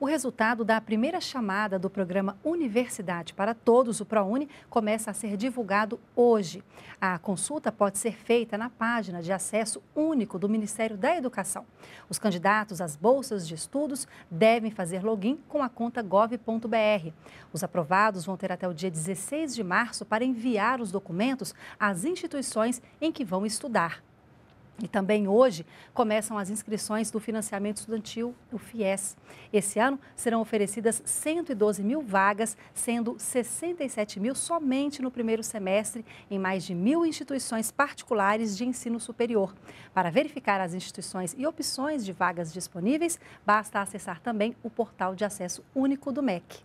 O resultado da primeira chamada do programa Universidade para Todos, o ProUni, começa a ser divulgado hoje. A consulta pode ser feita na página de acesso único do Ministério da Educação. Os candidatos às bolsas de estudos devem fazer login com a conta gov.br. Os aprovados vão ter até o dia 16 de março para enviar os documentos às instituições em que vão estudar. E também hoje começam as inscrições do financiamento estudantil do FIES. Esse ano serão oferecidas 112 mil vagas, sendo 67 mil somente no primeiro semestre, em mais de mil instituições particulares de ensino superior. Para verificar as instituições e opções de vagas disponíveis, basta acessar também o portal de acesso único do MEC.